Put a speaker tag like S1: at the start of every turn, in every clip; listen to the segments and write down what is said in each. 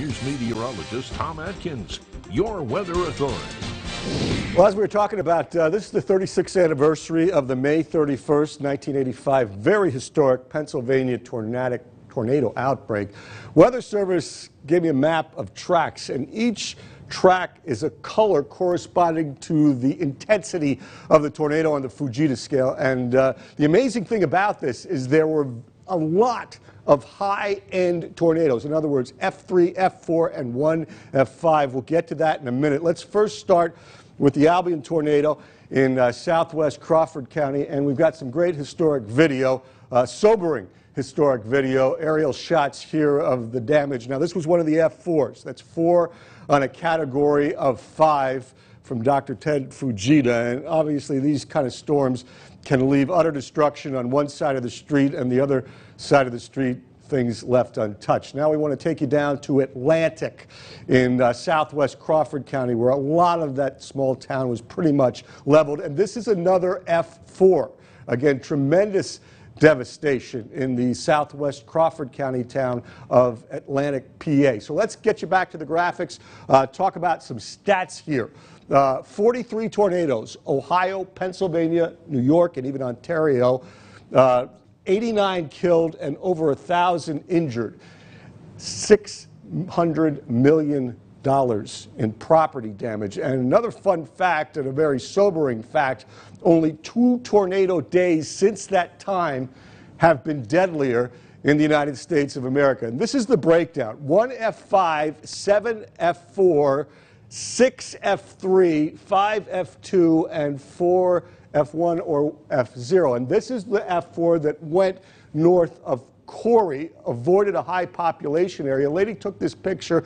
S1: Here's meteorologist Tom Atkins, your weather authority. Well, as we were talking about, uh, this is the 36th anniversary of the May 31st, 1985, very historic Pennsylvania tornadic, tornado outbreak. Weather Service gave me a map of tracks, and each track is a color corresponding to the intensity of the tornado on the Fujita scale. And uh, the amazing thing about this is there were a lot of high-end tornadoes. In other words, F3, F4, and 1 F5. We'll get to that in a minute. Let's first start with the Albion tornado in uh, southwest Crawford County, and we've got some great historic video, uh, sobering historic video, aerial shots here of the damage. Now, this was one of the F4s. That's four on a category of five from Dr. Ted Fujita. And obviously, these kind of storms can leave utter destruction on one side of the street and the other side of the street things left untouched. Now we want to take you down to Atlantic in uh, southwest Crawford County, where a lot of that small town was pretty much leveled. And this is another F4. Again, tremendous devastation in the southwest Crawford County town of Atlantic, PA. So let's get you back to the graphics, uh, talk about some stats here. Uh, 43 tornadoes, Ohio, Pennsylvania, New York, and even Ontario. Uh, 89 killed and over 1,000 injured. $600 dollars in property damage. And another fun fact and a very sobering fact, only two tornado days since that time have been deadlier in the United States of America. And this is the breakdown. 1F5, 7F4, 6F3, 5F2, and 4F1 or F0. And this is the F4 that went north of Corey, avoided a high population area. A lady took this picture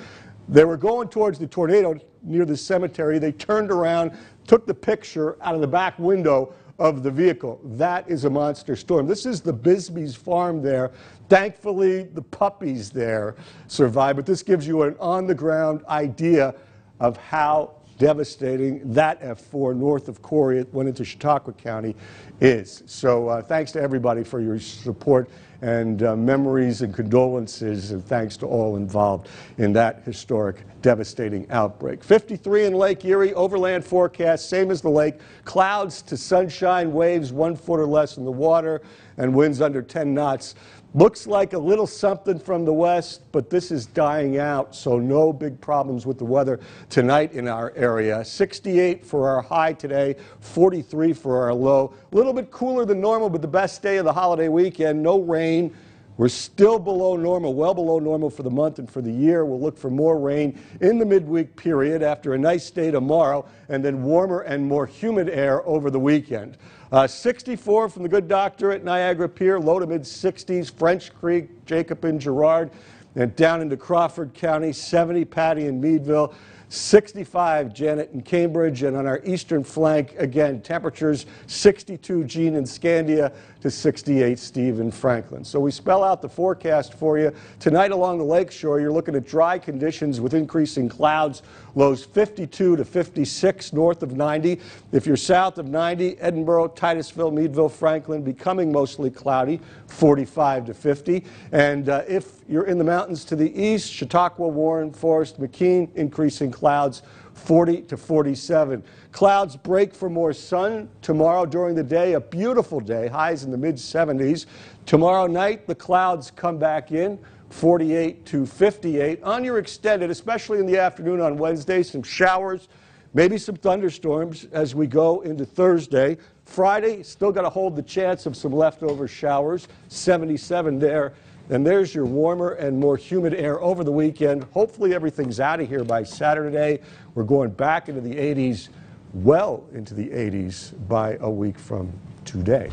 S1: they were going towards the tornado near the cemetery. They turned around, took the picture out of the back window of the vehicle. That is a monster storm. This is the Bisbee's farm there. Thankfully, the puppies there survived, but this gives you an on the ground idea of how devastating that F4 north of Corey it went into Chautauqua County is. So uh, thanks to everybody for your support and uh, memories and condolences and thanks to all involved in that historic devastating outbreak. 53 in Lake Erie, overland forecast, same as the lake, clouds to sunshine, waves one foot or less in the water and winds under 10 knots Looks like a little something from the west, but this is dying out, so no big problems with the weather tonight in our area. 68 for our high today, 43 for our low. A little bit cooler than normal, but the best day of the holiday weekend. No rain. We're still below normal, well below normal for the month and for the year. We'll look for more rain in the midweek period after a nice day tomorrow, and then warmer and more humid air over the weekend. Uh, 64 from the good doctor at Niagara Pier, low to mid 60s, French Creek, Jacobin, Girard, and down into Crawford County, 70 Patty and Meadville. 65 Janet in Cambridge, and on our eastern flank, again, temperatures 62 Gene in Scandia to 68 Steve in Franklin. So we spell out the forecast for you. Tonight along the lakeshore, you're looking at dry conditions with increasing clouds, lows 52 to 56 north of 90. If you're south of 90, Edinburgh, Titusville, Meadville, Franklin, becoming mostly cloudy, 45 to 50. And uh, if you're in the mountains to the east, Chautauqua, Warren, Forest, McKean, increasing clouds clouds 40 to 47. Clouds break for more sun tomorrow during the day, a beautiful day, highs in the mid 70s. Tomorrow night, the clouds come back in. 48 to 58 on your extended, especially in the afternoon on Wednesday, some showers, maybe some thunderstorms as we go into Thursday. Friday, still got to hold the chance of some leftover showers, 77 there. And there's your warmer and more humid air over the weekend. Hopefully everything's out of here by Saturday. We're going back into the 80s, well into the 80s by a week from today.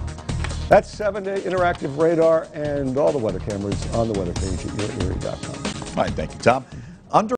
S1: That's 7-day interactive radar and all the weather cameras on the weather page at erie.com. All right, thank you, Tom. Under